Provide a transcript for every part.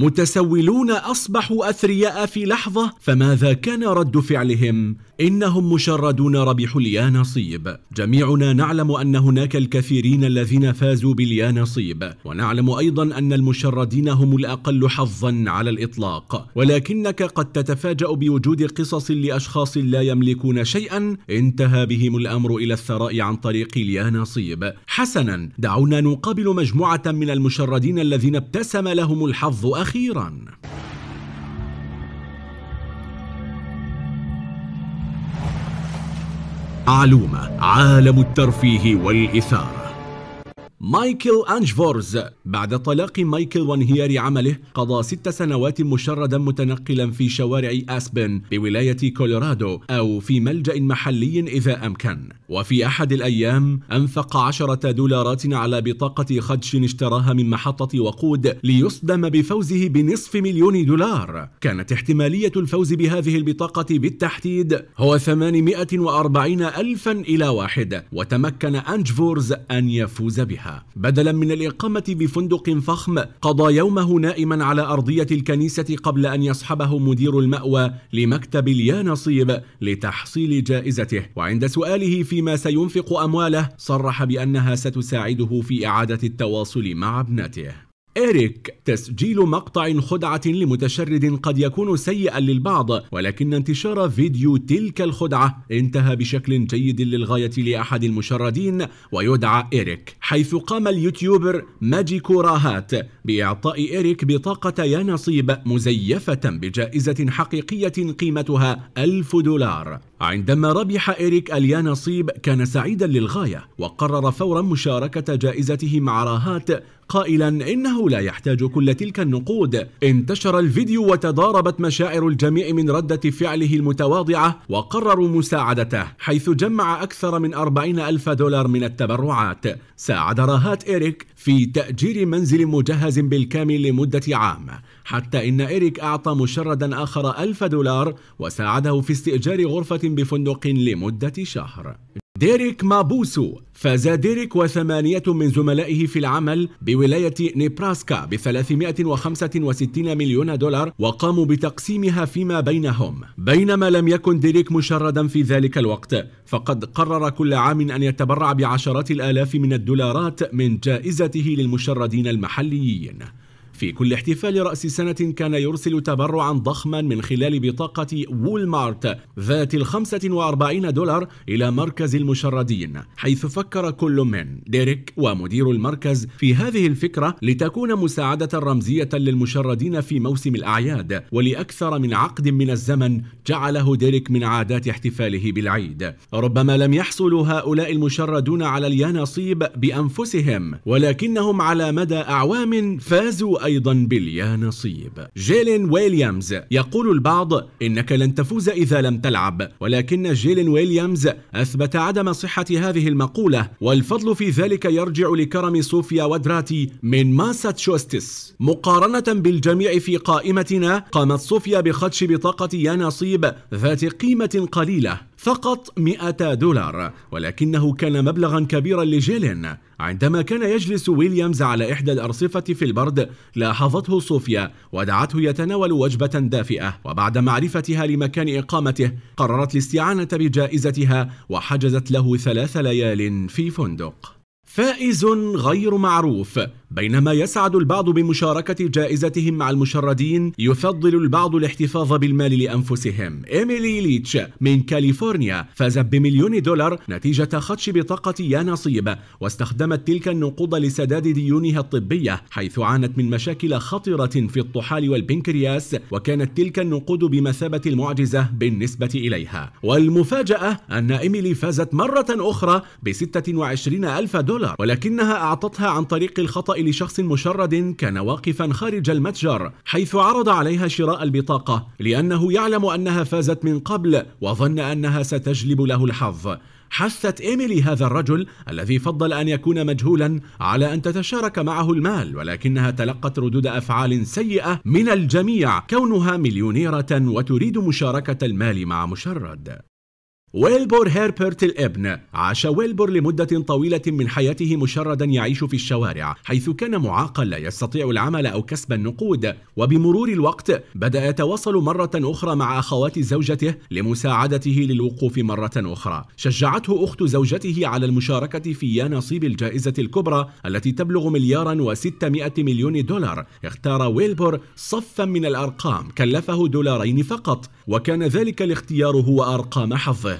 متسولون أصبحوا أثرياء في لحظة فماذا كان رد فعلهم؟ إنهم مشردون ربحوا اليانصيب جميعنا نعلم أن هناك الكثيرين الذين فازوا باليانصيب ونعلم أيضا أن المشردين هم الأقل حظا على الإطلاق ولكنك قد تتفاجأ بوجود قصص لأشخاص لا يملكون شيئا انتهى بهم الأمر إلى الثراء عن طريق اليانصيب حسنا دعونا نقابل مجموعة من المشردين الذين ابتسم لهم الحظ أخيرا أخيرا علومة عالم الترفيه والإثارة مايكل أنجفورز بعد طلاق مايكل وانهيار عمله قضى ست سنوات مشردا متنقلا في شوارع أسبن بولاية كولورادو أو في ملجأ محلي إذا أمكن وفي أحد الأيام أنفق عشرة دولارات على بطاقة خدش اشتراها من محطة وقود ليصدم بفوزه بنصف مليون دولار كانت احتمالية الفوز بهذه البطاقة بالتحديد هو 840 ألفا إلى واحد وتمكن أنجفورز أن يفوز بها بدلا من الإقامة بفندق فخم قضى يومه نائما على أرضية الكنيسة قبل أن يصحبه مدير المأوى لمكتب اليانصيب لتحصيل جائزته وعند سؤاله فيما سينفق أمواله صرح بأنها ستساعده في إعادة التواصل مع ابنته إيريك تسجيل مقطع خدعة لمتشرد قد يكون سيئا للبعض ولكن انتشار فيديو تلك الخدعة انتهى بشكل جيد للغاية لأحد المشردين ويدعى إيريك حيث قام اليوتيوبر ماجيكو راهات بإعطاء إيريك بطاقة يا نصيب مزيفة بجائزة حقيقية قيمتها ألف دولار عندما ربح إريك اليانصيب كان سعيدا للغاية وقرر فورا مشاركة جائزته مع راهات قائلا إنه لا يحتاج كل تلك النقود انتشر الفيديو وتضاربت مشاعر الجميع من ردة فعله المتواضعة وقرروا مساعدته حيث جمع أكثر من 40 ألف دولار من التبرعات ساعد راهات إريك في تأجير منزل مجهز بالكامل لمدة عام حتى إن إيريك أعطى مشردا آخر ألف دولار وساعده في استئجار غرفة بفندق لمدة شهر ديريك مابوسو فاز ديريك وثمانية من زملائه في العمل بولاية نيبراسكا ب 365 مليون دولار وقاموا بتقسيمها فيما بينهم بينما لم يكن ديريك مشردا في ذلك الوقت فقد قرر كل عام أن يتبرع بعشرات الآلاف من الدولارات من جائزته للمشردين المحليين في كل احتفال رأس سنة كان يرسل تبرعا ضخما من خلال بطاقة وولمارت ذات ال 45 دولار إلى مركز المشردين حيث فكر كل من ديريك ومدير المركز في هذه الفكرة لتكون مساعدة رمزية للمشردين في موسم الأعياد ولأكثر من عقد من الزمن جعله ديريك من عادات احتفاله بالعيد ربما لم يحصل هؤلاء المشردون على اليانصيب بأنفسهم ولكنهم على مدى أعوام فازوا أيضا باليا نصيب جيلين ويليامز يقول البعض إنك لن تفوز إذا لم تلعب ولكن جيلين ويليامز أثبت عدم صحة هذه المقولة والفضل في ذلك يرجع لكرم صوفيا ودراتي من ماساتشوستس مقارنة بالجميع في قائمتنا قامت صوفيا بخدش بطاقة يا نصيب ذات قيمة قليلة فقط 200 دولار ولكنه كان مبلغا كبيرا لجيلين عندما كان يجلس ويليامز على إحدى الأرصفة في البرد لاحظته صوفيا ودعته يتناول وجبة دافئة وبعد معرفتها لمكان إقامته قررت الاستعانة بجائزتها وحجزت له ثلاث ليال في فندق فائز غير معروف بينما يسعد البعض بمشاركة جائزتهم مع المشردين يفضل البعض الاحتفاظ بالمال لأنفسهم إيميلي ليتش من كاليفورنيا فازت بمليون دولار نتيجة خدش بطاقة يا نصيب واستخدمت تلك النقود لسداد ديونها الطبية حيث عانت من مشاكل خطرة في الطحال والبنكرياس وكانت تلك النقود بمثابة المعجزة بالنسبة إليها والمفاجأة أن إيميلي فازت مرة أخرى ب 26 ألف دولار ولكنها أعطتها عن طريق الخطأ لشخص مشرد كان واقفا خارج المتجر حيث عرض عليها شراء البطاقة لأنه يعلم أنها فازت من قبل وظن أنها ستجلب له الحظ حثت إيميلي هذا الرجل الذي فضل أن يكون مجهولا على أن تتشارك معه المال ولكنها تلقت ردود أفعال سيئة من الجميع كونها مليونيرة وتريد مشاركة المال مع مشرد ويلبور هيربرت الابن عاش ويلبور لمدة طويلة من حياته مشردا يعيش في الشوارع حيث كان معاقا لا يستطيع العمل أو كسب النقود وبمرور الوقت بدأ يتواصل مرة أخرى مع أخوات زوجته لمساعدته للوقوف مرة أخرى شجعته أخت زوجته على المشاركة في يا نصيب الجائزة الكبرى التي تبلغ مليارا و600 مليون دولار اختار ويلبور صفا من الأرقام كلفه دولارين فقط وكان ذلك الاختيار هو أرقام حظه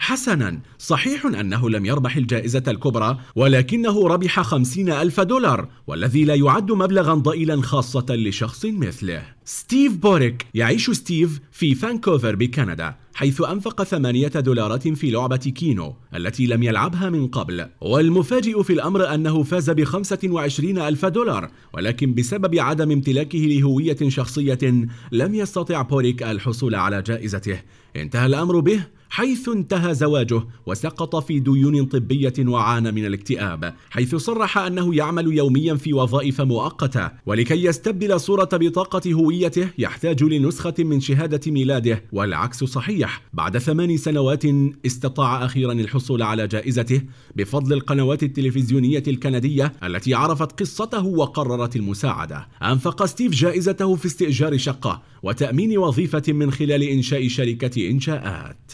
حسنا صحيح أنه لم يربح الجائزة الكبرى ولكنه ربح خمسين ألف دولار والذي لا يعد مبلغا ضئيلا خاصة لشخص مثله ستيف بوريك يعيش ستيف في فانكوفر بكندا حيث أنفق ثمانية دولارات في لعبة كينو التي لم يلعبها من قبل والمفاجئ في الأمر أنه فاز بخمسة وعشرين ألف دولار ولكن بسبب عدم امتلاكه لهوية شخصية لم يستطع بوريك الحصول على جائزته انتهى الأمر به حيث انتهى زواجه وسقط في ديون طبية وعانى من الاكتئاب حيث صرح أنه يعمل يوميا في وظائف مؤقتة ولكي يستبدل صورة بطاقة هويته يحتاج لنسخة من شهادة ميلاده والعكس صحيح بعد ثمان سنوات استطاع أخيرا الحصول على جائزته بفضل القنوات التلفزيونية الكندية التي عرفت قصته وقررت المساعدة أنفق ستيف جائزته في استئجار شقة وتأمين وظيفة من خلال إنشاء شركة إنشاءات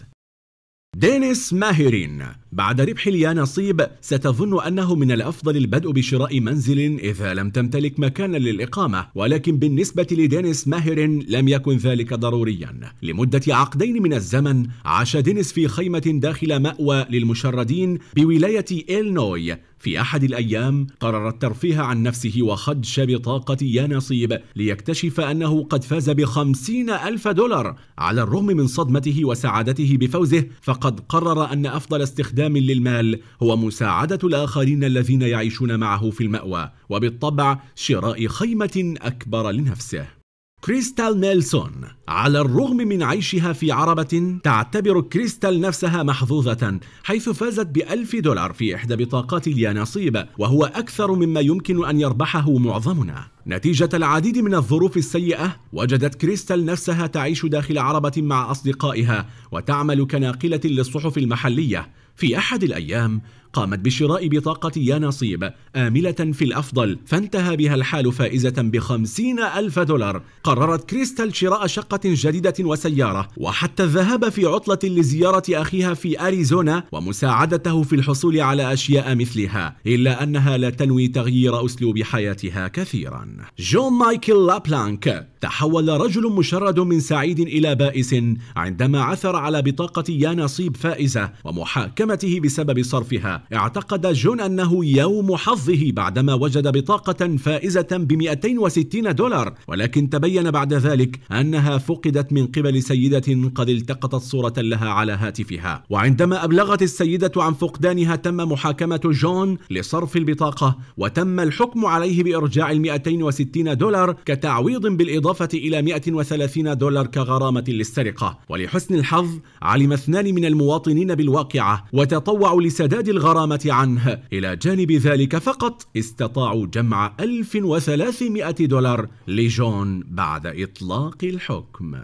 دينيس ماهرين بعد ربح اليانصيب ستظن أنه من الأفضل البدء بشراء منزل إذا لم تمتلك مكانا للإقامة ولكن بالنسبة لدينيس ماهر لم يكن ذلك ضروريا لمدة عقدين من الزمن عاش دينيس في خيمة داخل مأوى للمشردين بولاية إلنوي في أحد الأيام قرر الترفيه عن نفسه وخدش بطاقة يا نصيب ليكتشف أنه قد فاز بخمسين ألف دولار على الرغم من صدمته وسعادته بفوزه فقد قرر أن أفضل استخدام للمال هو مساعدة الآخرين الذين يعيشون معه في المأوى وبالطبع شراء خيمة أكبر لنفسه كريستال نيلسون على الرغم من عيشها في عربة تعتبر كريستال نفسها محظوظة حيث فازت بألف دولار في إحدى بطاقات اليانصيب وهو أكثر مما يمكن أن يربحه معظمنا نتيجة العديد من الظروف السيئة وجدت كريستال نفسها تعيش داخل عربة مع أصدقائها وتعمل كناقلة للصحف المحلية في أحد الأيام قامت بشراء بطاقة يا نصيب آملة في الأفضل فانتهى بها الحال فائزة بخمسين ألف دولار قررت كريستال شراء شقة جديدة وسيارة وحتى الذهاب في عطلة لزيارة أخيها في أريزونا ومساعدته في الحصول على أشياء مثلها إلا أنها لا تنوي تغيير أسلوب حياتها كثيراً John Michael LaPlanca تحول رجل مشرد من سعيد إلى بائس عندما عثر على بطاقة يا نصيب فائزة ومحاكمته بسبب صرفها اعتقد جون أنه يوم حظه بعدما وجد بطاقة فائزة ب 260 دولار ولكن تبين بعد ذلك أنها فقدت من قبل سيدة قد التقطت صورة لها على هاتفها وعندما أبلغت السيدة عن فقدانها تم محاكمة جون لصرف البطاقة وتم الحكم عليه بإرجاع ال 260 دولار كتعويض بالإضافة بالإضافة إلى 130 دولار كغرامة للسرقة ولحسن الحظ علم اثنان من المواطنين بالواقعة وتطوعوا لسداد الغرامة عنه إلى جانب ذلك فقط استطاعوا جمع 1300 دولار لجون بعد إطلاق الحكم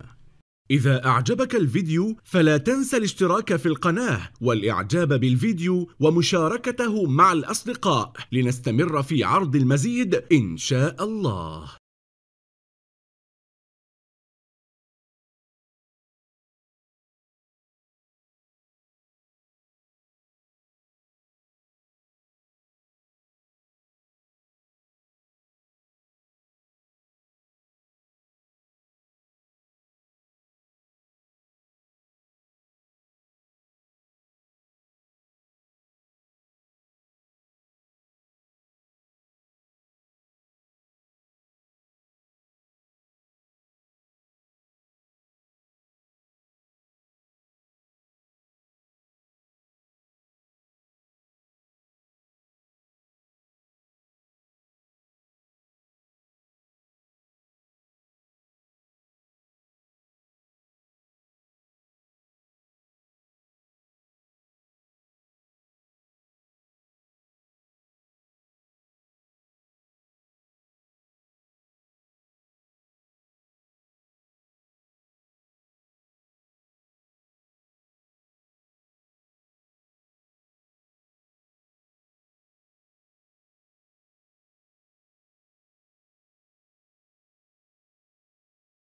إذا أعجبك الفيديو فلا تنسى الاشتراك في القناة والإعجاب بالفيديو ومشاركته مع الأصدقاء لنستمر في عرض المزيد إن شاء الله